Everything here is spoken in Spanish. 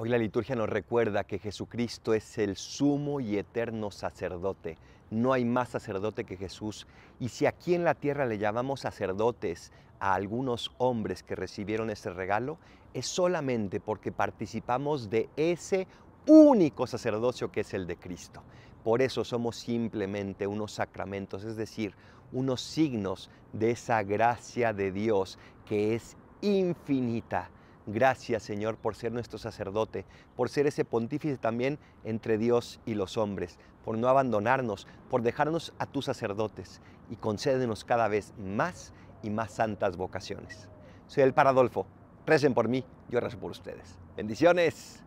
Hoy la liturgia nos recuerda que Jesucristo es el sumo y eterno sacerdote. No hay más sacerdote que Jesús. Y si aquí en la tierra le llamamos sacerdotes a algunos hombres que recibieron ese regalo, es solamente porque participamos de ese único sacerdocio que es el de Cristo. Por eso somos simplemente unos sacramentos, es decir, unos signos de esa gracia de Dios que es infinita Gracias, Señor, por ser nuestro sacerdote, por ser ese pontífice también entre Dios y los hombres, por no abandonarnos, por dejarnos a tus sacerdotes y concédenos cada vez más y más santas vocaciones. Soy el Paradolfo. Recen por mí, yo rezo por ustedes. Bendiciones.